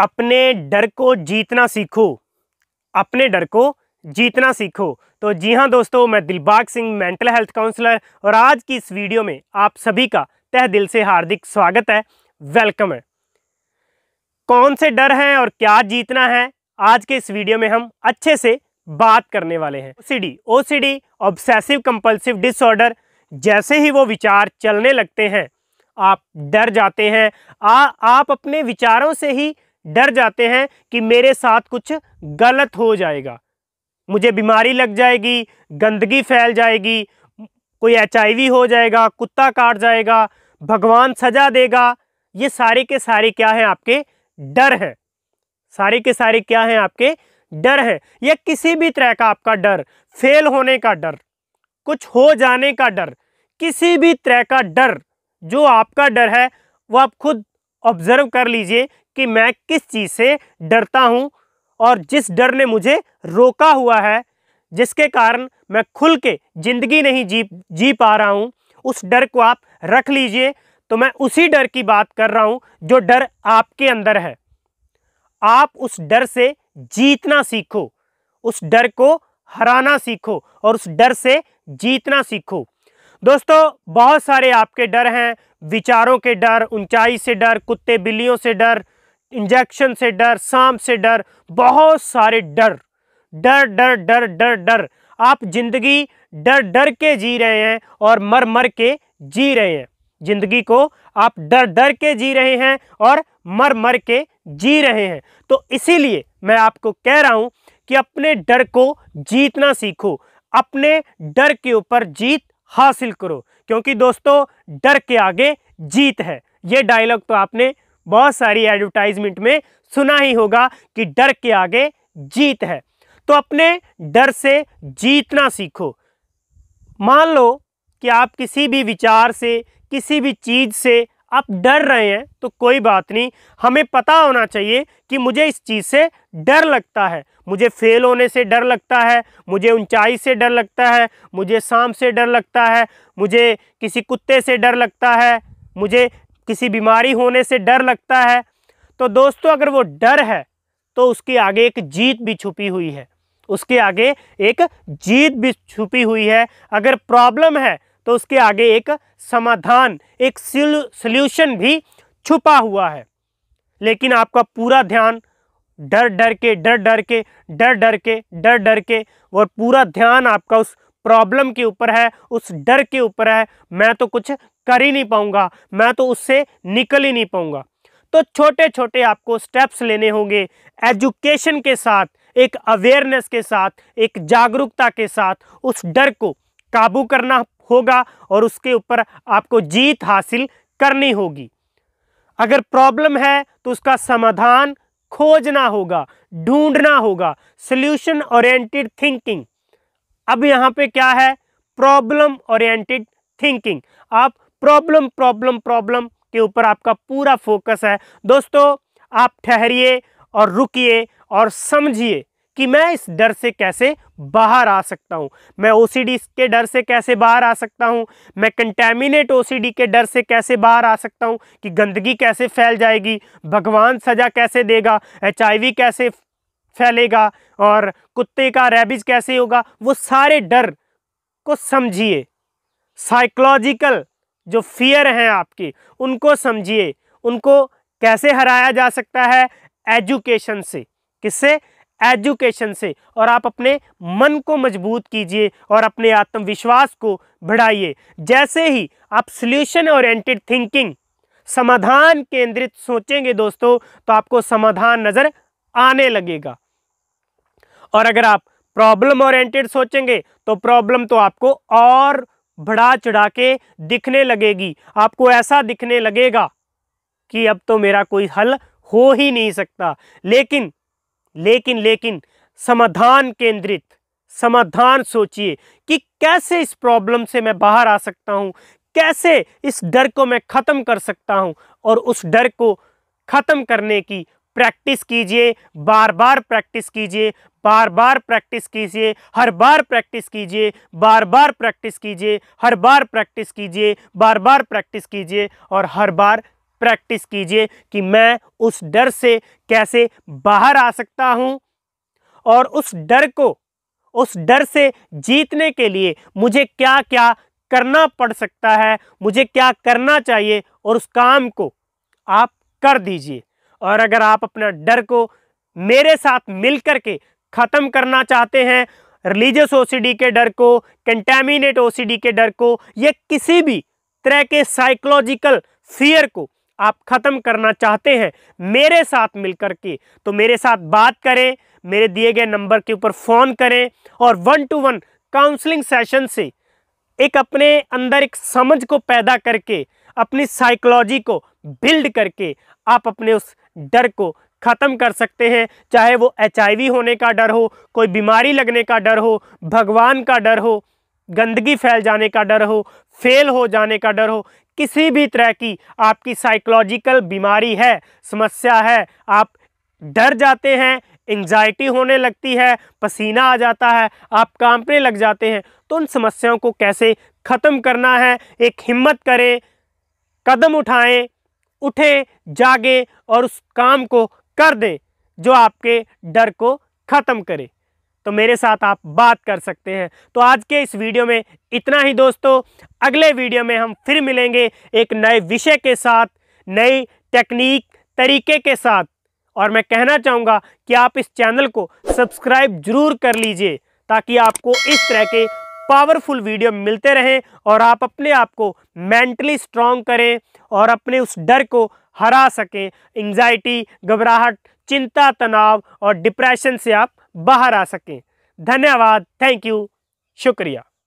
अपने डर को जीतना सीखो अपने डर को जीतना सीखो तो जी हाँ दोस्तों मैं Dilbagh Singh mental health counsellor और आज की इस वीडियो में आप सभी का तह दिल से हार्दिक स्वागत है वेलकम है कौन से डर हैं और क्या जीतना है आज के इस वीडियो में हम अच्छे से बात करने वाले हैं OCD OCD obsessive compulsive disorder जैसे ही वो विचार चलने लगते हैं आप डर जाते हैं आ, आप अपने विचारों से ही डर जाते हैं कि मेरे साथ कुछ गलत हो जाएगा मुझे बीमारी लग जाएगी गंदगी फैल जाएगी कोई एच हो जाएगा कुत्ता काट जाएगा भगवान सजा देगा ये सारे के सारे क्या हैं आपके डर हैं सारे के सारे क्या हैं आपके डर हैं या किसी भी तरह का आपका डर फेल होने का डर कुछ हो जाने का डर किसी भी तरह का डर जो आपका डर है वो आप खुद ऑब्जर्व कर लीजिए कि मैं किस चीज़ से डरता हूँ और जिस डर ने मुझे रोका हुआ है जिसके कारण मैं खुल के ज़िंदगी नहीं जी जी पा रहा हूँ उस डर को आप रख लीजिए तो मैं उसी डर की बात कर रहा हूँ जो डर आपके अंदर है आप उस डर से जीतना सीखो उस डर को हराना सीखो और उस डर से जीतना सीखो दोस्तों बहुत सारे आपके डर हैं विचारों के डर ऊंचाई से डर कुत्ते बिल्लियों से डर इंजेक्शन से डर सांप से डर बहुत सारे डर डर डर डर डर डर आप जिंदगी डर डर के जी रहे हैं और मर मर के जी रहे हैं जिंदगी को आप डर डर के जी रहे हैं और मर मर के जी रहे हैं तो इसीलिए मैं आपको कह रहा हूं कि अपने डर को जीतना सीखो अपने डर के ऊपर जीत हासिल करो क्योंकि दोस्तों डर के आगे जीत है ये डायलॉग तो आपने बहुत सारी एडवर्टाइजमेंट में सुना ही होगा कि डर के आगे जीत है तो अपने डर से जीतना सीखो मान लो कि आप किसी भी विचार से किसी भी चीज़ से आप डर रहे हैं तो कोई बात नहीं हमें पता होना चाहिए कि मुझे इस चीज़ से डर लगता है मुझे फेल होने से डर लगता है मुझे ऊंचाई से डर लगता है मुझे सांप से डर लगता है मुझे किसी कुत्ते से डर लगता है मुझे किसी बीमारी होने से डर लगता है तो दोस्तों अगर वो डर है तो उसके आगे एक जीत भी छुपी हुई है उसके आगे एक जीत भी छुपी हुई है अगर प्रॉब्लम है तो उसके आगे एक समाधान एक सल्यूशन भी छुपा हुआ है लेकिन आपका पूरा ध्यान डर डर के डर डर के डर डर के डर डर के और पूरा ध्यान आपका उस प्रॉब्लम के ऊपर है उस डर के ऊपर है मैं तो कुछ कर ही नहीं पाऊंगा मैं तो उससे निकल ही नहीं पाऊंगा तो छोटे छोटे आपको स्टेप्स लेने होंगे एजुकेशन के साथ एक अवेयरनेस के साथ एक जागरूकता के साथ उस डर को काबू करना होगा और उसके ऊपर आपको जीत हासिल करनी होगी अगर प्रॉब्लम है तो उसका समाधान खोजना होगा ढूंढना होगा सोल्यूशन ओरिएंटेड थिंकिंग अब यहाँ पे क्या है प्रॉब्लम ओरिएंटेड थिंकिंग आप प्रॉब्लम प्रॉब्लम प्रॉब्लम के ऊपर आपका पूरा फोकस है दोस्तों आप ठहरिए और रुकिए और समझिए कि मैं इस डर से कैसे बाहर आ सकता हूँ मैं ओ के डर से कैसे बाहर आ सकता हूँ मैं कंटेमिनेट ओ के डर से कैसे बाहर आ सकता हूँ कि गंदगी कैसे फैल जाएगी भगवान सज़ा कैसे देगा एच कैसे फैलेगा और कुत्ते का रेबिज कैसे होगा वो सारे डर को समझिए साइकोलॉजिकल जो फियर हैं आपके उनको समझिए उनको कैसे हराया जा सकता है एजुकेशन से किससे एजुकेशन से और आप अपने मन को मजबूत कीजिए और अपने आत्मविश्वास को बढ़ाइए जैसे ही आप सोल्यूशन ओरिएंटेड थिंकिंग समाधान केंद्रित सोचेंगे दोस्तों तो आपको समाधान नज़र आने लगेगा और अगर आप प्रॉब्लम ओरिएंटेड सोचेंगे तो प्रॉब्लम तो आपको और बढ़ा चढ़ा के दिखने लगेगी आपको ऐसा दिखने लगेगा कि अब तो मेरा कोई हल हो ही नहीं सकता लेकिन लेकिन लेकिन समाधान केंद्रित समाधान सोचिए कि कैसे इस प्रॉब्लम से मैं बाहर आ सकता हूँ कैसे इस डर को मैं ख़त्म कर सकता हूँ और उस डर को ख़त्म करने की प्रैक्टिस कीजिए बार बार प्रैक्टिस कीजिए बार बार प्रैक्टिस कीजिए हर बार प्रैक्टिस कीजिए बार बार प्रैक्टिस कीजिए हर बार प्रैक्टिस कीजिए बार बार प्रैक्टिस कीजिए और हर बार प्रैक्टिस कीजिए कि मैं उस डर से कैसे बाहर आ सकता हूँ और उस डर को उस डर से जीतने के लिए मुझे क्या क्या करना पड़ सकता है मुझे क्या करना चाहिए और उस काम को आप कर दीजिए और अगर आप अपना डर को मेरे साथ मिलकर के ख़त्म करना चाहते हैं रिलीजियस ओसीडी के डर को कंटेमिनेट ओसीडी के डर को या किसी भी तरह के साइकोलॉजिकल फियर को आप ख़त्म करना चाहते हैं मेरे साथ मिलकर के तो मेरे साथ बात करें मेरे दिए गए नंबर के ऊपर फ़ोन करें और one to one counselling session से एक अपने अंदर एक समझ को पैदा करके अपनी साइकोलॉजी को बिल्ड करके आप अपने उस डर को ख़त्म कर सकते हैं चाहे वो एच होने का डर हो कोई बीमारी लगने का डर हो भगवान का डर हो गंदगी फैल जाने का डर हो फेल हो जाने का डर हो किसी भी तरह की आपकी साइकोलॉजिकल बीमारी है समस्या है आप डर जाते हैं एंजाइटी होने लगती है पसीना आ जाता है आप कांपने लग जाते हैं तो उन समस्याओं को कैसे ख़त्म करना है एक हिम्मत करें कदम उठाएं उठें जागें और उस काम को कर दें जो आपके डर को ख़त्म करें तो मेरे साथ आप बात कर सकते हैं तो आज के इस वीडियो में इतना ही दोस्तों अगले वीडियो में हम फिर मिलेंगे एक नए विषय के साथ नई टेक्निक तरीके के साथ और मैं कहना चाहूँगा कि आप इस चैनल को सब्सक्राइब जरूर कर लीजिए ताकि आपको इस तरह के पावरफुल वीडियो मिलते रहें और आप अपने आप को मेंटली स्ट्रांग करें और अपने उस डर को हरा सकें एंजाइटी घबराहट चिंता तनाव और डिप्रेशन से आप बाहर आ सकें धन्यवाद थैंक यू शुक्रिया